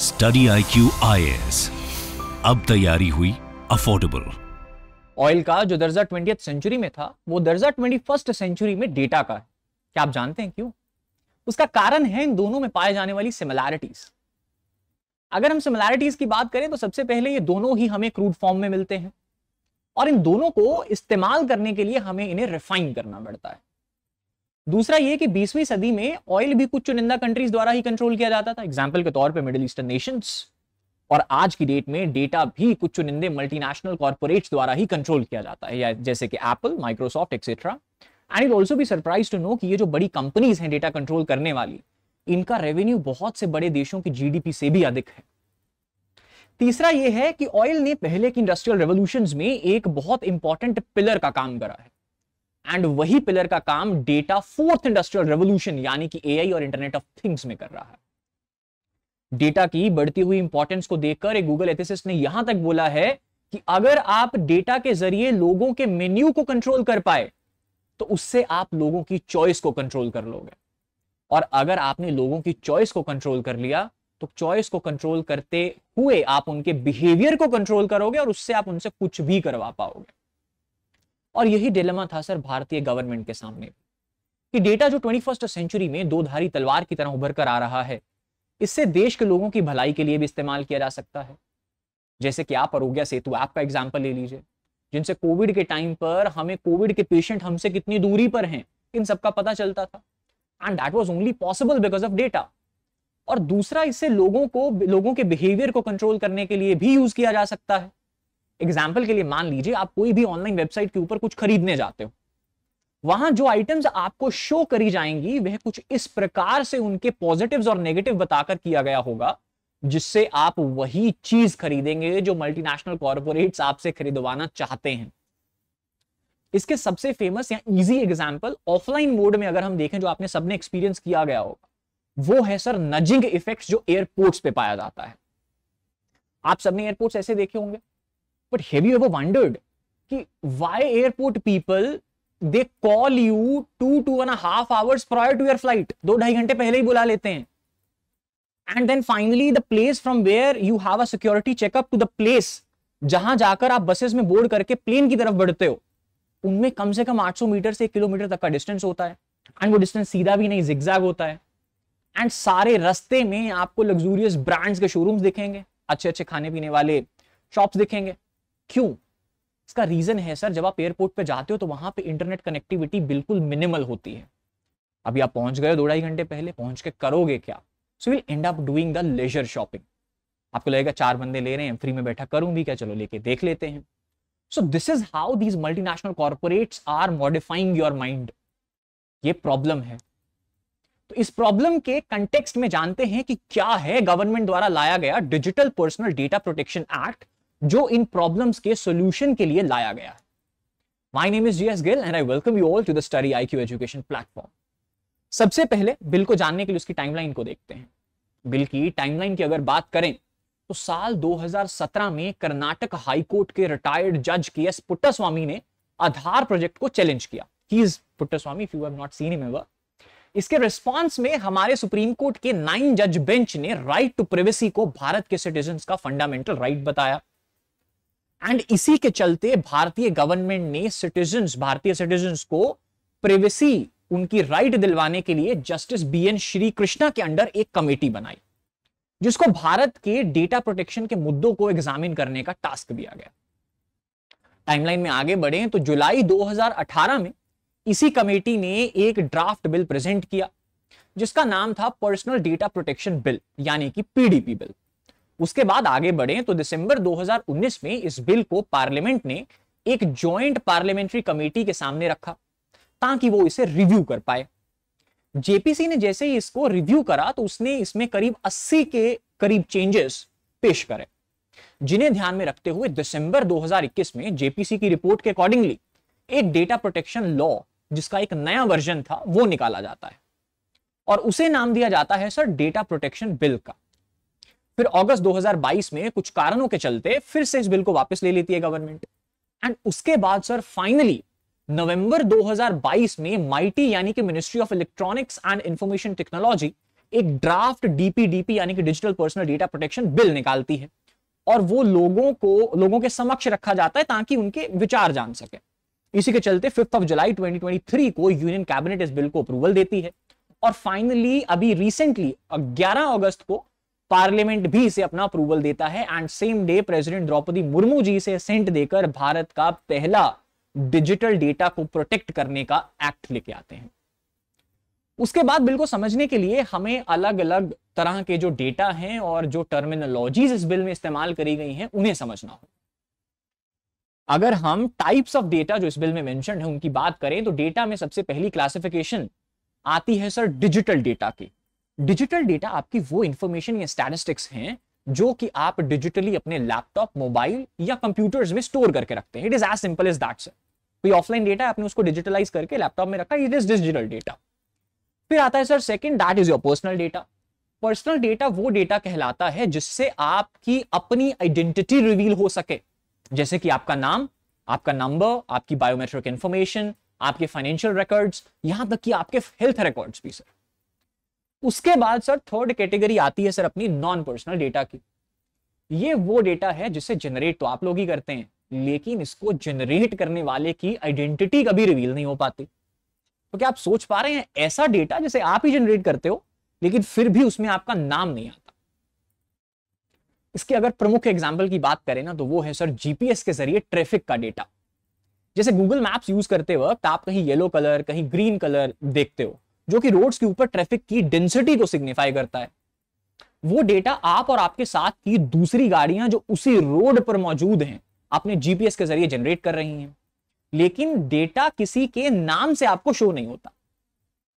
study I Q I अब तैयारी हुई अफोर्डेबल ऑयल का जो दर्जा ट्वेंटी सेंचुरी में था वो दर्जा ट्वेंटी फर्स्ट सेंचुरी में डेटा का है क्या आप जानते हैं क्यों उसका कारण है इन दोनों में पाए जाने वाली सिमिलैरिटीज अगर हम सिमिलैरिटीज की बात करें तो सबसे पहले ये दोनों ही हमें क्रूड फॉर्म में मिलते हैं और इन दोनों को इस्तेमाल करने के लिए हमें इन्हें रिफाइन करना पड़ता है दूसरा ये कि 20वीं सदी में ऑयल भी कुछ चुनिंदा कंट्रीज द्वारा ही कंट्रोल किया जाता था एग्जाम्पल के तौर पर मिडिल ईस्टर्न नेशंस और आज की डेट में डेटा भी कुछ चुनिंदे मल्टीनेशनल कॉर्पोरेट्स द्वारा ही कंट्रोल किया जाता है या जैसे कि Apple Microsoft etcetera and it also भी सरप्राइज टू नो कि ये जो बड़ी कंपनीज हैं डेटा कंट्रोल करने वाली इनका रेवेन्यू बहुत से बड़े देशों की जीडीपी से भी अधिक है तीसरा यह है कि ऑयल ने पहले की इंडस्ट्रियल रेवोल्यूशन में एक बहुत इंपॉर्टेंट पिलर का काम करा है एंड वही पिलर का काम डेटा फोर्थ इंडस्ट्रियल रेवोल्यूशन यानी कि एआई और इंटरनेट ऑफ थिंग्स में कर रहा है डेटा की बढ़ती हुई इंपॉर्टेंस को देखकर एक गूगल एथिस ने यहां तक बोला है कि अगर आप डेटा के जरिए लोगों के मेन्यू को कंट्रोल कर पाए तो उससे आप लोगों की चॉइस को कंट्रोल कर लोगे और अगर आपने लोगों की चॉइस को कंट्रोल कर लिया तो चॉइस को कंट्रोल करते हुए आप उनके बिहेवियर को कंट्रोल करोगे और उससे आप उनसे कुछ भी करवा पाओगे और यही डिलेमा था सर भारतीय गवर्नमेंट के सामने कि डेटा जो ट्वेंटी फर्स्ट सेंचुरी में दो धारी तलवार की तरह उभर कर आ रहा है इससे देश के लोगों की भलाई के लिए भी इस्तेमाल किया जा सकता है जैसे कि आप आरोग्य सेतु ऐप का एग्जाम्पल ले लीजिए जिनसे कोविड के टाइम पर हमें कोविड के पेशेंट हमसे कितनी दूरी पर हैं इन सबका पता चलता था and that was only possible because of data और दूसरा इससे लोगों को लोगों के बिहेवियर को कंट्रोल करने के लिए भी यूज किया जा सकता है एग्जाम्पल के लिए मान लीजिए आप कोई भी ऑनलाइन वेबसाइट के ऊपर कुछ खरीदने जाते हो वहां जो आइटम्स आपको शो करी जाएंगी वह कुछ इस प्रकार से उनके पॉजिटिव्स और नेगेटिव बताकर किया गया होगा जिससे आप वही चीज खरीदेंगे जो मल्टीनेशनल कॉर्पोरेट्स आपसे खरीदवाना चाहते हैं इसके सबसे फेमस या इजी एग्जांपल ऑफलाइन मोड में अगर हम देखें जो आपने सबने एक्सपीरियंस किया गया होगा वो है सर नजिंग इफेक्ट्स जो एयरपोर्ट्स पे पाया जाता है आप सबने एयरपोर्ट्स ऐसे देखे होंगे but have you ever wondered कि why airport people they call you to two and half hours prior to your flight दो ढाई घंटे पहले ही बुला लेते हैं and then finally the place from where you have a security checkup to the place जहां जाकर आप बसेस में बोर्ड करके प्लेन की तरफ बढ़ते हो उनमें कम से कम 800 मीटर से एक किलोमीटर तक का डिस्टेंस होता है एंड वो डिस्टेंस सीधा भी नहीं जिग्जैग होता है एंड सारे रास्ते में आपको लग्जूरियस ब्रांड्स के शोरूम्स दिखेंगे अच्छे अच्छे खाने पीने वाले शॉप्स दिखेंगे क्यों इसका रीजन है सर जब आप एयरपोर्ट पे जाते हो तो वहां पे इंटरनेट कनेक्टिविटी बिल्कुल मिनिमल होती है अभी आप पहुंच गए दो ढाई घंटे पहले पहुंच के करोगे क्या so will end up doing the leisure shopping आपको लगेगा चार बंदे ले रहे हैं फ्री में बैठा करूंगी क्या चलो लेके देख लेते हैं so this is how these multinational corporates are modifying your mind ये प्रॉब्लम है तो इस प्रॉब्लम के कंटेक्स्ट में जानते हैं कि क्या है गवर्नमेंट द्वारा लाया गया digital personal data protection act जो इन प्रॉब्लम्स के सोल्यूशन के लिए लाया गया है my name is G S Gill and I welcome you all to the Study I Q education platform सबसे पहले बिल को जानने के लिए उसकी टाइमलाइन को देखते हैं बिल की टाइमलाइन की अगर बात करें तो साल 2017 में कर्नाटक हाईकोर्ट के रिटायर्ड जज के एस पुट्टास्वामी ने आधार प्रोजेक्ट को चैलेंज किया he Puttaswamy if you have not seen him ever इसके रिस्पांस में हमारे सुप्रीम कोर्ट के नाइन जज बेंच ने राइट टू प्रिवेसी को भारत के सिटीजन का फंडामेंटल राइट right बताया एंड इसी के चलते भारतीय गवर्नमेंट ने सिटीजन भारतीय सिटीजन को प्रिवेसी उनकी राइट दिलवाने के लिए Justice B N Srikrishna के अंडर एक कमेटी बनाई जिसको भारत के डेटा प्रोटेक्शन के मुद्दों को एग्जामिन करने का टास्क दिया गया टाइमलाइन में आगे बढ़े तो जुलाई 2018 में इसी कमेटी ने एक ड्राफ्ट बिल प्रेजेंट किया जिसका नाम था पर्सनल डेटा प्रोटेक्शन बिल यानी कि पीडीपी बिल उसके बाद आगे बढ़े तो दिसंबर 2019 में इस बिल को पार्लियामेंट ने एक ज्वाइंट पार्लियामेंट्री कमेटी के सामने रखा ताकि वो इसे रिव्यू कर पाए जेपीसी ने जैसे ही इसको रिव्यू करा तो उसने इसमें करीब 80 के करीब चेंजेस पेश करे जिन्हें ध्यान में रखते हुए दिसंबर 2021 में जेपीसी की रिपोर्ट के अकॉर्डिंगली एक डेटा प्रोटेक्शन लॉ जिसका एक नया वर्जन था वो निकाला जाता है और उसे नाम दिया जाता है सर डेटा प्रोटेक्शन बिल का फिर अगस्त 2022 में कुछ कारणों के चलते फिर से इस बिल को वापस ले लेती है गवर्नमेंट एंड उसके बाद सर फाइनली नवंबर 2022 में माइटी यानी कि ministry of electronics and information technology एक ड्राफ्ट डीपीडीपी यानी कि digital personal data protection bill निकालती है और वो लोगों को लोगों के समक्ष रखा जाता है ताकि उनके विचार जान सके इसी के चलते फिफ्थ ऑफ जुलाई 2023 को यूनियन कैबिनेट इस बिल को अप्रूवल देती है और फाइनली अभी रिसेंटली 11 अगस्त को पार्लियामेंट भी इसे अपना अप्रूवल देता है and same day president Draupadi Murmu ji से सेंट देकर भारत का पहला डिजिटल डेटा को प्रोटेक्ट करने का एक्ट लेके आते हैं उसके बाद बिल को समझने के लिए हमें अलग अलग तरह के जो डेटा हैं और जो टर्मिनोलॉजीज इस बिल में इस्तेमाल करी गई हैं उन्हें समझना हो अगर हम टाइप्स ऑफ डेटा जो इस बिल में मेंशन है उनकी बात करें तो डेटा में सबसे पहली क्लासिफिकेशन आती है सर डिजिटल डेटा की डिजिटल डेटा आपकी वो इंफॉर्मेशन या स्टैटिस्टिक्स हैं जो कि आप डिजिटली अपने लैपटॉप मोबाइल या कंप्यूटर्स में स्टोर करके रखते हैं it is as simple is that sir कोई ऑफलाइन डेटा आपने उसको डिजिटलाइज करके लैपटॉप में रखा इट इज डिजिटल डेटा फिर आता है sir second that is your personal data personal data वो डेटा कहलाता है जिससे आपकी अपनी आइडेंटिटी रिवील हो सके जैसे कि आपका नाम आपका नंबर आपकी बायोमेट्रिक इंफॉर्मेशन आपके फाइनेंशियल रिकॉर्ड्स यहां तक कि आपके हेल्थ रिकॉर्ड्स भी सर उसके बाद सर थर्ड कैटेगरी आती है सर अपनी नॉन पर्सनल डेटा की ये वो डेटा है जिसे जनरेट तो आप लोग ही करते हैं लेकिन इसको जनरेट करने वाले की आइडेंटिटी कभी रिवील नहीं हो पाती तो क्या आप सोच पा रहे हैं ऐसा डेटा जिसे आप ही जनरेट करते हो लेकिन फिर भी उसमें आपका नाम नहीं आता इसके अगर प्रमुख एग्जाम्पल की बात करें ना तो वो है सर जीपीएस के जरिए ट्रैफिक का डेटा जैसे गूगल मैप्स यूज करते वक्त आप कहीं येलो कलर कहीं ग्रीन कलर देखते हो जो कि रोड्स के ऊपर ट्रैफिक की डेंसिटी को सिग्निफाई करता है वो डेटा आप और आपके साथ की दूसरी गाड़ियां जो उसी रोड पर मौजूद हैं अपने जीपीएस के जरिए जनरेट कर रही हैं लेकिन डेटा किसी के नाम से आपको शो नहीं होता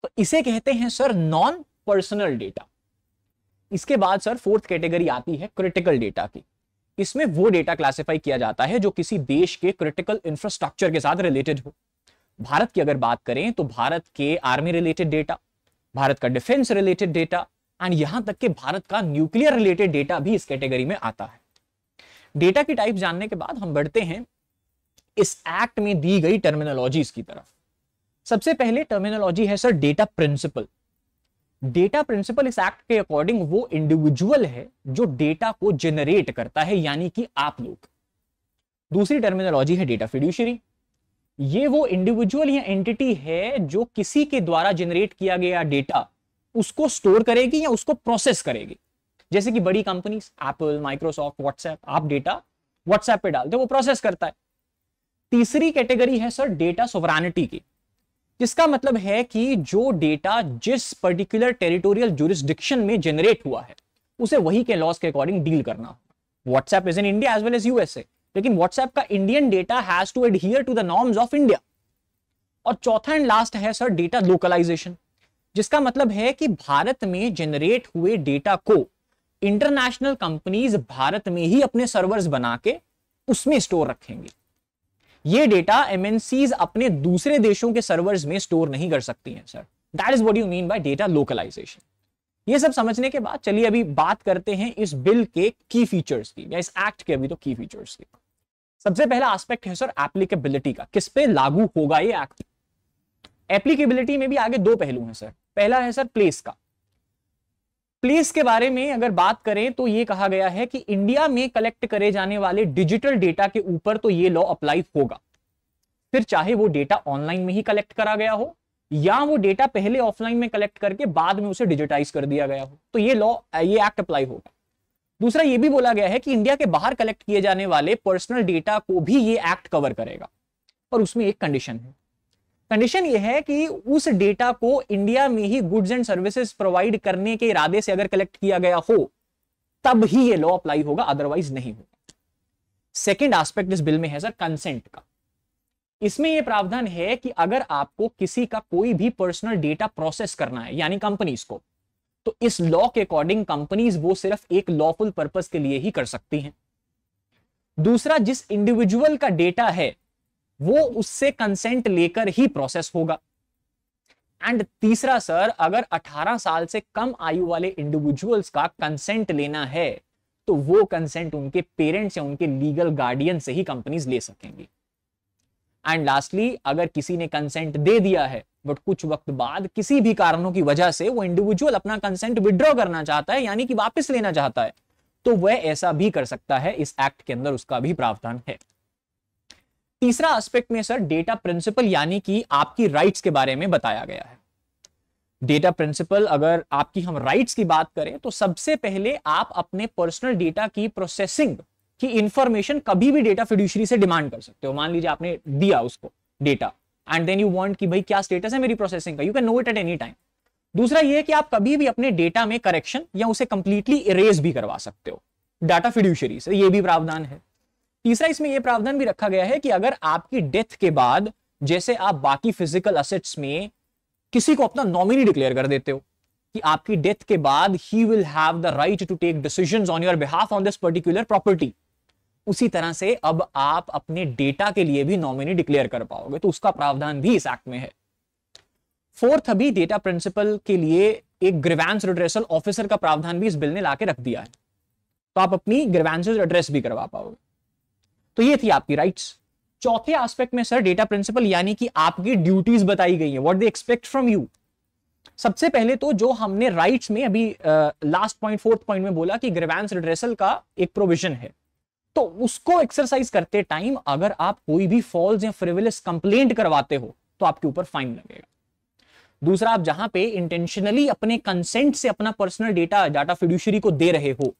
तो इसे कहते हैं सर नॉन पर्सनल डेटा इसके बाद सर फोर्थ कैटेगरी आती है क्रिटिकल डेटा की इसमें वो डेटा क्लासिफाई किया जाता है जो किसी देश के क्रिटिकल इंफ्रास्ट्रक्चर के साथ रिलेटेड हो भारत की अगर बात करें तो भारत के आर्मी रिलेटेड डेटा भारत का डिफेंस रिलेटेड डेटा एंड यहां तक के भारत का न्यूक्लियर रिलेटेड डेटा भी इस कैटेगरी में आता है डेटा की टाइप जानने के बाद हम बढ़ते हैं इस एक्ट में दी गई टर्मिनोलॉजीज की तरफ सबसे पहले टर्मिनोलॉजी है sir data principal data principal इस एक्ट के अकॉर्डिंग वो इंडिविजुअल है जो डेटा को जनरेट करता है यानी कि आप लोग दूसरी टर्मिनोलॉजी है डेटा फिड्यूशरी ये वो इंडिविजुअल या एंटिटी है जो किसी के द्वारा जनरेट किया गया डेटा उसको स्टोर करेगी या उसको प्रोसेस करेगी जैसे कि बड़ी कंपनी एप्पल माइक्रोसॉफ्ट व्हाट्सएप आप डेटा व्हाट्सएप पे डालते हो वो प्रोसेस करता है तीसरी कैटेगरी है सर डेटा सोवरानिटी की जिसका मतलब है कि जो डेटा जिस पर्टिकुलर टेरिटोरियल जुरिस्डिक्शन में जनरेट हुआ है उसे वही के लॉस के अकॉर्डिंग डील करना WhatsApp is in India as well as USA लेकिन व्हाट्सएप का Indian data has to adhere to the norms of India और चौथा एंड लास्ट है सर डेटा लोकलाइजेशन जिसका मतलब है कि भारत में जनरेट हुए डेटा को इंटरनेशनल कंपनीज भारत में ही अपने सर्वर्स बना के उसमें स्टोर रखेंगे ये डेटा एमएनसीज अपने दूसरे देशों के सर्वर्स में स्टोर नहीं कर सकती हैं sir that is what you mean by data localization ये सब समझने के बाद चलिए अभी बात करते हैं इस बिल के की फीचर्स की या इस एक्ट के अभी तो की फीचर्स की सबसे पहला एस्पेक्ट है सर एप्लीकेबिलिटी का किस पे लागू होगा ये एक्ट एप्लीकेबिलिटी में भी आगे दो पहलू हैं सर पहला है सर प्लेस का प्लेस के बारे में अगर बात करें तो ये कहा गया है कि इंडिया में कलेक्ट करे जाने वाले डिजिटल डेटा के ऊपर तो ये लॉ अप्लाई होगा फिर चाहे वो डेटा ऑनलाइन में ही कलेक्ट करा गया हो या वो डेटा पहले ऑफलाइन में कलेक्ट करके बाद में उसे डिजिटाइज कर दिया गया हो तो ये लॉ ये एक्ट अप्लाई होगा दूसरा यह भी बोला गया है कि इंडिया के बाहर कलेक्ट किए जाने वाले पर्सनल डेटा को भी ये एक्ट कवर करेगा और उसमें एक कंडीशन है कंडीशन यह है कि उस डेटा को इंडिया में ही गुड्स एंड सर्विसेज प्रोवाइड करने के इरादे से अगर कलेक्ट किया गया हो तब ही ये लॉ अप्लाई होगा अदरवाइज नहीं होगा सेकेंड आस्पेक्ट इस बिल में है सर कंसेंट का इसमें यह प्रावधान है कि अगर आपको किसी का कोई भी पर्सनल डेटा प्रोसेस करना है यानी कंपनीज को तो इस लॉ के अकॉर्डिंग कंपनीज वो सिर्फ एक लॉफुल पर्पज के लिए ही कर सकती हैं दूसरा जिस इंडिविजुअल का डेटा है वो उससे कंसेंट लेकर ही प्रोसेस होगा एंड तीसरा सर अगर 18 साल से कम आयु वाले इंडिविजुअल्स का कंसेंट लेना है तो वो कंसेंट उनके पेरेंट्स या उनके लीगल गार्डियन से ही कंपनीज ले सकेंगी एंड लास्टली अगर किसी ने कंसेंट दे दिया है बट कुछ वक्त बाद किसी भी कारणों की वजह से वो इंडिविजुअल अपना कंसेंट विड्रॉ करना चाहता है यानी कि वापस लेना चाहता है तो वह ऐसा भी कर सकता है इस एक्ट के अंदर उसका भी प्रावधान है तीसरा एस्पेक्ट में सर डेटा प्रिंसिपल यानी कि आपकी राइट्स के बारे में बताया गया है डेटा प्रिंसिपल अगर आपकी हम राइट्स की बात करें तो सबसे पहले आप अपने पर्सनल डेटा की प्रोसेसिंग की इंफॉर्मेशन कभी भी डेटा फिड्यूशरी से डिमांड कर सकते हो मान लीजिए आपने दिया उसको data and then you want की भाई क्या स्टेटस है मेरी प्रोसेसिंग का you can know it at any time दूसरा ये कि आप कभी भी अपने डेटा में करेक्शन या उसे कंप्लीटली इरेज भी करवा सकते हो डाटा फिड्यूशरी से ये भी प्रावधान है तीसरा इसमें यह प्रावधान भी रखा गया है कि अगर आपकी डेथ के बाद जैसे आप बाकी फिजिकल असेट्स में किसी को अपना नॉमिनी डिक्लेयर कर देते हो कि आपकी डेथ के बाद ही will have the right to take decision on your behalf on this particular property उसी तरह से अब आप अपने डेटा के लिए भी नॉमिनी डिक्लेयर कर पाओगे तो उसका प्रावधान भी इस एक्ट में है फोर्थ अभी डेटा प्रिंसिपल के लिए एक ग्रीवांस रिड्रेसल ऑफिसर का प्रावधान भी इस बिल ने लाके रख दिया है तो आप अपनी ग्रीवांसेज एड्रेस भी करवा पाओगे तो ये थी आपकी राइट्स चौथे आस्पेक्ट में सर डेटा प्रिंसिपल यानी कि आपकी ड्यूटीज बताई गई है what they expect from you सबसे पहले तो जो हमने राइट्स में अभी लास्ट पॉइंट फोर्थ पॉइंट में बोला कि ग्रीवांस रिड्रेसल का एक प्रोविजन है तो उसको एक्सरसाइज करते टाइम अगर आप कोई भी फॉल्स या फ्रिविलस कंप्लेंट करवाते हो तो आपके ऊपर फाइन लगेगा दूसरा आप जहां पे इंटेंशनली अपने कंसेंट से अपना पर्सनल डेटा डाटा फिड्यूशरी को दे रहे हो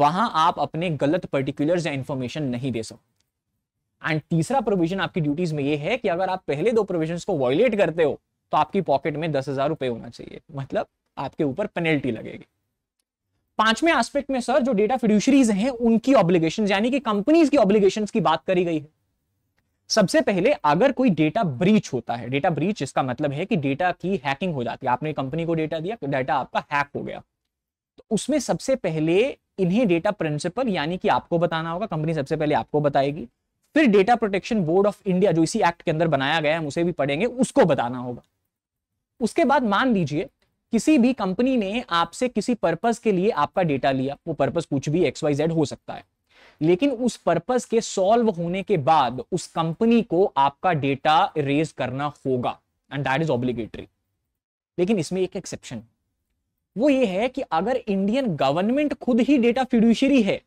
वहां आप अपने गलत पर्टिकुलर या इंफॉर्मेशन नहीं दे सकते एंड तीसरा प्रोविजन आपकी ड्यूटीज में यह है कि अगर आप पहले दो प्रोविजन को वॉयलेट करते हो तो आपकी पॉकेट में दस हजार रुपए होना चाहिए मतलब आपके ऊपर पेनल्टी लगेगी पांचवें एस्पेक्ट में सर जो डेटा फिड्यूशरीज हैं उनकी ऑब्लिगेशन यानी कि कंपनीज की ऑब्लिगेशन की बात करी गई है सबसे पहले अगर कोई डेटा ब्रीच होता है डेटा ब्रीच इसका मतलब है कि डेटा की हैकिंग हो जाती है आपने कंपनी को डेटा दिया डेटा तो आपका हैक हो गया तो उसमें सबसे पहले इन्हें डेटा प्रिंसिपल यानी कि आपको बताना होगा कंपनी सबसे पहले आपको बताएगी फिर data protection board of India जो इसी एक्ट के अंदर बनाया गया हम उसे भी पढ़ेंगे उसको बताना होगा उसके बाद मान लीजिए किसी भी कंपनी ने आपसे किसी पर्पज के लिए आपका डेटा लिया वो पर्पज कुछ भी एक्स वाई जेड हो सकता है लेकिन उस पर्पज के सॉल्व होने के बाद उस कंपनी को आपका डेटा रेज करना होगा एंड दैट इज ऑब्लिगेटरी लेकिन इसमें एक एक्सेप्शन वो ये है कि अगर इंडियन गवर्नमेंट खुद ही डेटा फिड्यूशरी है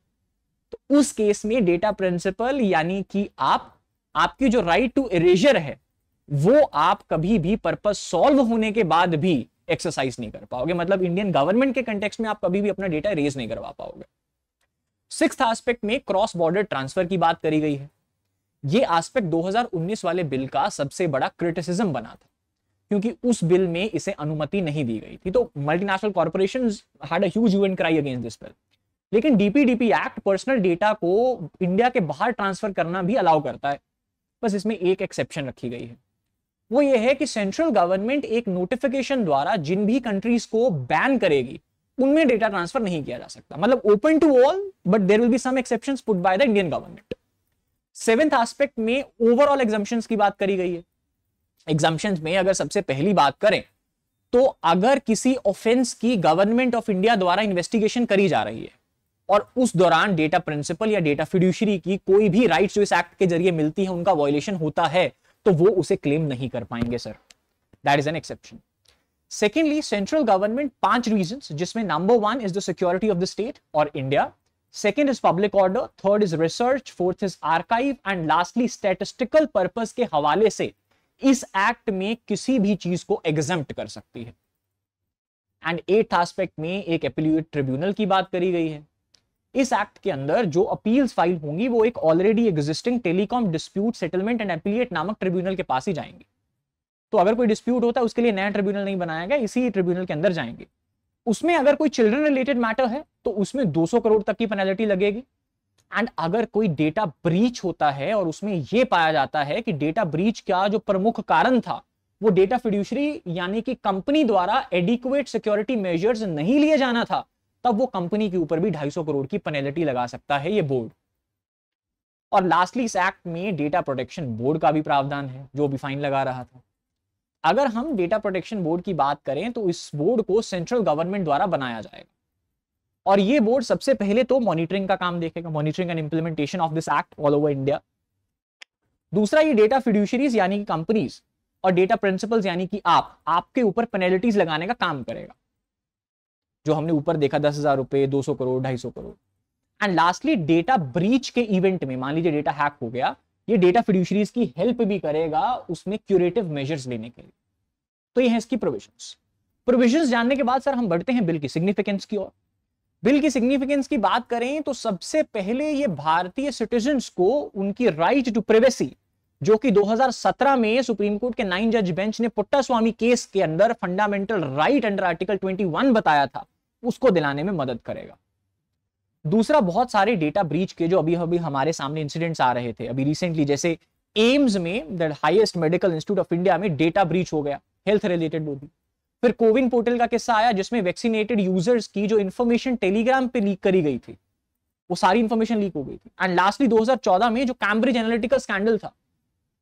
तो उस केस में डेटा प्रिंसिपल यानी कि आप आपकी जो राइट टू इरेजर है वो आप कभी भी पर्पज सॉल्व होने के बाद भी एक्सरसाइज नहीं कर पाओगे मतलब इंडियन गवर्नमेंट के कंटेक्स में आप कभी भी अपना डेटा रेज नहीं करवा पाओगे सिक्स एस्पेक्ट में क्रॉस बॉर्डर ट्रांसफर की बात करी गई है ये एस्पेक्ट 2019 वाले बिल का सबसे बड़ा क्रिटिसिज्म बना था क्योंकि उस बिल में इसे अनुमति नहीं दी गई थी तो multinational corporation had huge you cry against this bill लेकिन डीपीडीपी एक्ट पर्सनल डेटा को इंडिया के बाहर ट्रांसफर करना भी अलाउ करता है बस इसमें एक एक्सेप्शन रखी गई है वो ये है कि सेंट्रल गवर्नमेंट एक नोटिफिकेशन द्वारा जिन भी कंट्रीज को बैन करेगी उनमें डेटा ट्रांसफर नहीं किया जा सकता मतलब open to all but there will be some exception put by the Indian government seventh aspect में ओवरऑल एग्जाम्शन की बात करी गई है एग्जाम्शन में अगर सबसे पहली बात करें तो अगर किसी ऑफेंस की गवर्नमेंट ऑफ इंडिया द्वारा इन्वेस्टिगेशन करी जा रही है और उस दौरान डेटा प्रिंसिपल या डेटा फिड्यूशरी की कोई भी राइट्स जो इस एक्ट के जरिए मिलती है उनका वॉयलेशन होता है तो वो उसे क्लेम नहीं कर पाएंगे sir that is an exception secondly central government पांच रीजन जिसमें number one is the security of the state और India second is public order third is research fourth is archive and lastly statistical purpose के हवाले से इस act में किसी भी चीज को एग्जेप्ट कर सकती है एंड एट्थ एस्पेक्ट में एक एपिल ट्रिब्यूनल की बात करी गई है इस एक्ट के अंदर जो अपील्स फाइल होंगी वो एक already existing telecom dispute settlement and appellate नामक ट्रिब्यूनल के पास ही जाएंगे तो अगर कोई डिस्प्यूट होता है उसके लिए नया ट्रिब्यूनल नहीं बनाया गया इसी ट्रिब्यूनल के अंदर जाएंगे उसमें अगर कोई चिल्ड्रन रिलेटेड मैटर है तो उसमें 200 करोड़ तक की पेनाल्टी लगेगी एंड अगर कोई डेटा ब्रीच होता है और उसमें यह पाया जाता है कि डेटा ब्रीच का जो प्रमुख कारण था वो डेटा फिड्यूशरी यानी कि कंपनी द्वारा एडिक्वेट सिक्योरिटी मेजर्स नहीं लिए जाना था तब वो कंपनी के ऊपर भी ढाई करोड़ की पेनल्टी लगा सकता है ये बोर्ड और लास्टली इस एक्ट में डेटा प्रोटेक्शन बोर्ड का भी प्रावधान है जो भी फाइन लगा रहा था अगर हम डेटा प्रोटेक्शन बोर्ड की बात करें तो इस बोर्ड को सेंट्रल गवर्नमेंट द्वारा बनाया जाएगा और ये बोर्ड सबसे पहले तो मॉनिटरिंग का काम देखेगा monitoring and implementation of this act all over India दूसरा ये डेटा फिड्यूशरीज यानी कि कंपनीज और डेटा प्रिंसिपल्स यानी कि आप आपके ऊपर पेनल्टीज लगाने का काम करेगा जो हमने ऊपर देखा दस हजार रुपए दो सौ करोड़ ढाई सौ crore and lastly data breach के इवेंट में मान लीजिए डेटा हैक हो गया ये डेटा फिड्यूशरीज की हेल्प भी करेगा उसमें क्यूरेटिव मेजर्स लेने के लिए तो ये है इसकी प्रोविजन प्रोविजन जानने के बाद सर हम बढ़ते हैं बिल की सिग्निफिकेंस की ओर बिल की सिग्निफिकेंस की बात करें तो सबसे पहले ये भारतीय सिटीजन को उनकी राइट टू प्रिवेसी जो कि 2017 में सुप्रीम कोर्ट के नाइन जज बेंच ने पुट्टा स्वामी केस के अंदर फंडामेंटल राइट अंडर आर्टिकल 21 बताया था उसको दिलाने में मदद करेगा दूसरा बहुत सारे डेटा ब्रीच के जो अभी अभी हमारे सामने इंसिडेंट्स आ रहे थे अभी रिसेंटली जैसे एम्स में the highest medical institute of India में डेटा ब्रीच हो गया हेल्थ रिलेटेड वो भी फिर कोविन पोर्टल का किस्सा आया जिसमें वैक्सीनेटेड यूजर्स की जो इन्फॉर्मेशन टेलीग्राम पे लीक करी गई थी वो सारी इन्फॉर्मेशन लीक हो गई थी एंड लास्टली 2014 में जो कैम्ब्रिज एनालिटिकल स्कैंडल था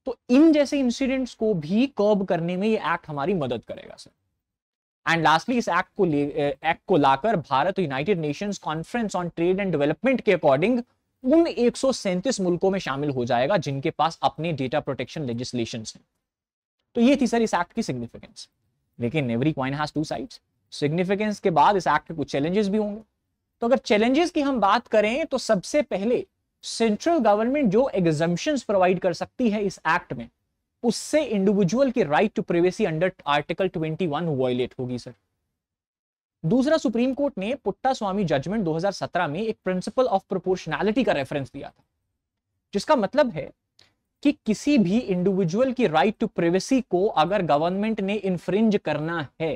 तो इन जैसे इंसिडेंट्स को भी कर्ब करने में ये एक्ट हमारी मदद करेगा सर एंड लास्टली इस एक्ट को एक्ट को लाकर Bharat United Nations conference on trade and development के अकॉर्डिंग उन एक मुल्कों में शामिल हो जाएगा जिनके पास अपने डेटा प्रोटेक्शन लेजिस्लेशन है तो ये थी सर इस एक्ट की सिग्निफिकेंस लेकिन every coin has two sides significance के बाद इस एक्ट के कुछ चैलेंजेस भी होंगे तो अगर चैलेंजेस की हम बात करें तो सबसे पहले सेंट्रल गवर्नमेंट जो एग्जाम्पन्स प्रोवाइड कर सकती है इस एक्ट में उससे इंडिविजुअल की right to privacy under article 21 violate होगी सर दूसरा सुप्रीम कोर्ट ने पुट्टा स्वामी जजमेंट 2017 में एक प्रिंसिपल ऑफ प्रोपोर्शनैलिटी का रेफरेंस दिया था जिसका मतलब है कि किसी भी इंडिविजुअल की राइट टू प्रिवेसी को अगर गवर्नमेंट ने इन्फ्रिंज करना है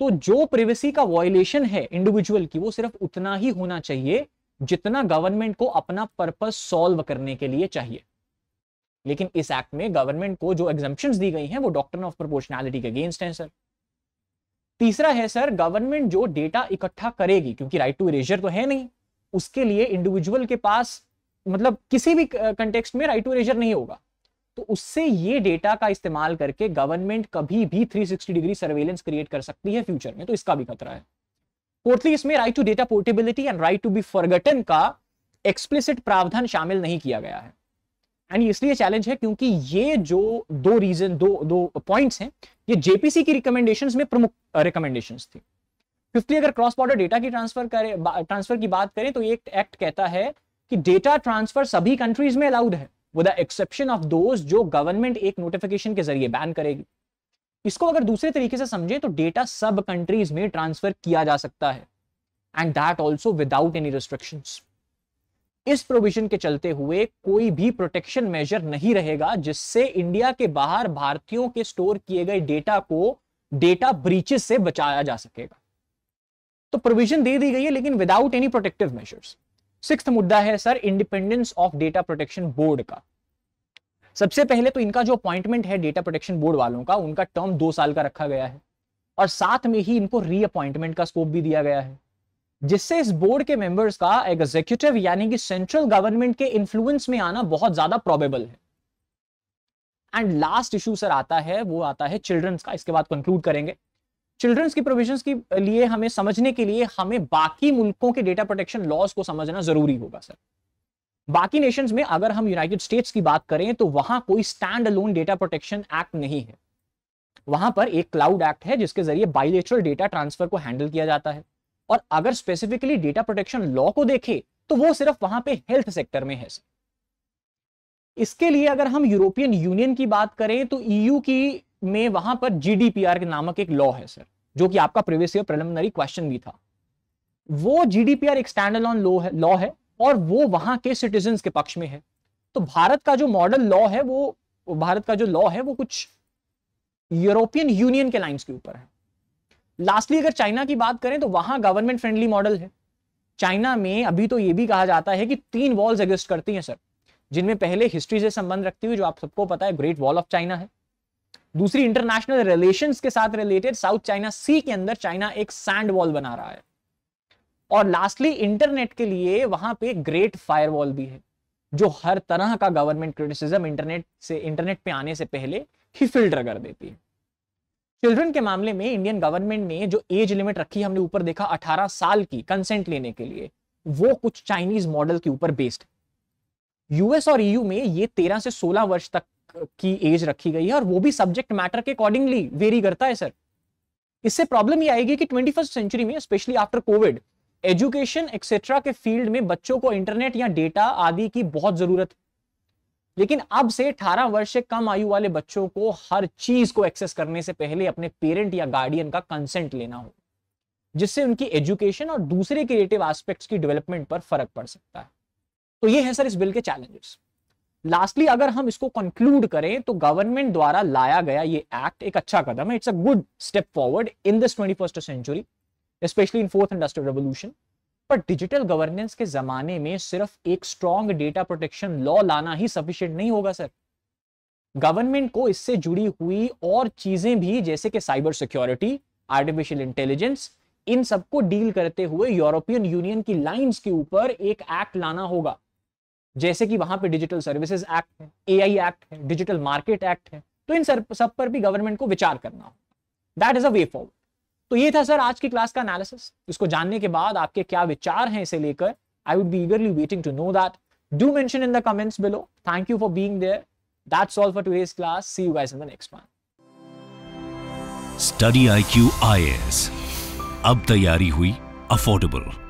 तो जो प्रिवेसी का वॉयलेशन है इंडिविजुअल की वो सिर्फ उतना ही होना चाहिए जितना गवर्नमेंट को अपना पर्पस सॉल्व करने के लिए चाहिए लेकिन इस एक्ट में गवर्नमेंट को जो एग्जाम्पन दी गई हैं वो डॉक्टर ऑफ प्रोपोर्शनैलिटी के अगेंस्ट हैं सर तीसरा है सर गवर्नमेंट जो डेटा इकट्ठा करेगी क्योंकि राइट टू इरेजर तो है नहीं उसके लिए इंडिविजुअल के पास मतलब किसी भी कंटेक्स्ट में राइट टू इरेजर नहीं होगा तो उससे ये डेटा का इस्तेमाल करके गवर्नमेंट कभी भी 360 डिग्री सर्वेलेंस क्रिएट कर सकती है फ्यूचर में तो इसका भी खतरा है फोर्थली इसमें right to data portability and right to be forgotten का एक्सप्लिसिट प्रावधान शामिल नहीं किया गया है एंड इसलिए चैलेंज है क्योंकि ये जो दो रीजन दो दो पॉइंट्स हैं ये जेपीसी की रिकमेंडेशंस में प्रमुख रिकमेंडेशंस थी फिफ्थली अगर क्रॉस बॉर्डर डेटा की ट्रांसफर करें ट्रांसफर की बात करें तो एक एक्ट कहता है कि डेटा ट्रांसफर सभी कंट्रीज में अलाउड है विद एक्सेप्शन ऑफ दोज जो गवर्नमेंट एक नोटिफिकेशन के जरिए बैन करेगी इसको अगर दूसरे तरीके से समझे तो डेटा सब कंट्रीज में ट्रांसफर किया जा सकता है and that also without any restriction इस प्रोविजन के चलते हुए कोई भी प्रोटेक्शन मेजर नहीं रहेगा जिससे इंडिया के बाहर भारतीयों के स्टोर किए गए डेटा को डेटा ब्रीचेस से बचाया जा सकेगा तो प्रोविजन दे दी गई है लेकिन without any protective measures six मुद्दा है sir independence of data protection board का सबसे पहले तो इनका जो अपॉइंटमेंट है डेटा प्रोटेक्शन बोर्ड वालों का उनका टर्म दो साल का रखा गया है और साथ में ही इनको रीअपॉइंटमेंट का स्कोप भी दिया गया है जिससे इस बोर्ड के मेंबर्स का एग्जीक्यूटिव यानी कि सेंट्रल गवर्नमेंट के इन्फ्लुएंस में आना बहुत ज्यादा प्रॉबेबल है एंड लास्ट इशू सर आता है वो आता है चिल्ड्रंस का इसके बाद कंक्लूड करेंगे चिल्ड्रंस की प्रोविजन के लिए हमें समझने के लिए हमें बाकी मुल्कों के डेटा प्रोटेक्शन लॉज को समझना जरूरी होगा सर बाकी नेशंस में अगर हम यूनाइटेड स्टेट्स की बात करें तो वहां कोई stand alone data protection act नहीं है वहां पर एक क्लाउड एक्ट है जिसके जरिए बाइलेटरल डेटा ट्रांसफर को हैंडल किया जाता है और अगर स्पेसिफिकली डेटा प्रोटेक्शन लॉ को देखे तो वो सिर्फ वहां पे हेल्थ सेक्टर में है इसके लिए अगर हम यूरोपियन यूनियन की बात करें तो ईयू e की में वहां पर जीडीपीआर के नामक एक लॉ है सर जो कि आपका प्रीवियस ईयर प्रिलिमिनरी क्वेश्चन भी था वो जीडीपीआर एक स्टैंड लॉ है लॉ है और वो वहां के सिटीजन के पक्ष में है तो भारत का जो मॉडल लॉ है वो भारत का जो लॉ है वो कुछ यूरोपियन यूनियन के लाइंस के ऊपर है लास्टली अगर चाइना की बात करें तो वहां गवर्नमेंट फ्रेंडली मॉडल है चाइना में अभी तो ये भी कहा जाता है कि तीन वॉल्स एग्जिस्ट करती हैं सर जिनमें पहले हिस्ट्री से संबंध रखती हुई जो आप सबको पता है ग्रेट वॉल ऑफ चाइना है दूसरी इंटरनेशनल रिलेशंस के साथ रिलेटेड साउथ चाइना सी के अंदर चाइना एक सैंड वॉल बना रहा है और लास्टली इंटरनेट के लिए वहां पे ग्रेट फायरवॉल भी है जो हर तरह का गवर्नमेंट क्रिटिसिज्म इंटरनेट से इंटरनेट पे आने से पहले ही फिल्टर कर देती है चिल्ड्रन के मामले में इंडियन गवर्नमेंट ने जो एज लिमिट रखी हमने ऊपर देखा 18 साल की कंसेंट लेने के लिए वो कुछ चाइनीज मॉडल के ऊपर बेस्ड यूएस और ईयू e में ये 13 से 16 वर्ष तक की एज रखी गई है और वो भी सब्जेक्ट मैटर के अकॉर्डिंगली वेरी करता है सर इससे प्रॉब्लम ये आएगी कि ट्वेंटी सेंचुरी में specially after covid education etcetera के फील्ड में बच्चों को इंटरनेट या डेटा आदि की बहुत जरूरत है लेकिन अब से 18 वर्ष से कम आयु वाले बच्चों को हर चीज को एक्सेस करने से पहले अपने पेरेंट या गार्डियन का कंसेंट लेना हो जिससे उनकी एजुकेशन और दूसरे क्रिएटिव आस्पेक्ट की डेवलपमेंट पर फर्क पड़ सकता है तो ये है सर इस बिल के चैलेंजेस लास्टली अगर हम इसको कंक्लूड करें तो गवर्नमेंट द्वारा लाया गया ये एक्ट एक अच्छा कदम है it's a good step forward in this twenty century specially in fourth industrial revolution पर डिजिटल गवर्नेंस के जमाने में सिर्फ एक स्ट्रॉन्ग डेटा प्रोटेक्शन लॉ लाना ही सफिशियंट नहीं होगा सर गवर्नमेंट को इससे जुड़ी हुई और चीजें भी जैसे कि साइबर सिक्योरिटी आर्टिफिशियल इंटेलिजेंस इन सबको डील करते हुए यूरोपियन यूनियन की लाइंस के ऊपर एक एक्ट लाना होगा जैसे कि वहां पे डिजिटल सर्विसेज एक्ट है एआई एक्ट है डिजिटल मार्केट एक्ट है तो इन सब पर भी गवर्नमेंट को विचार करना होगा that is a way forward तो ये था सर आज की क्लास का एनालिसिस इसको जानने के बाद आपके क्या विचार हैं इसे लेकर I would be eagerly waiting to know that do mention in the comments below thank you for being there that's all for today's class see you guys in the next one study IQ IAS अब तैयारी हुई affordable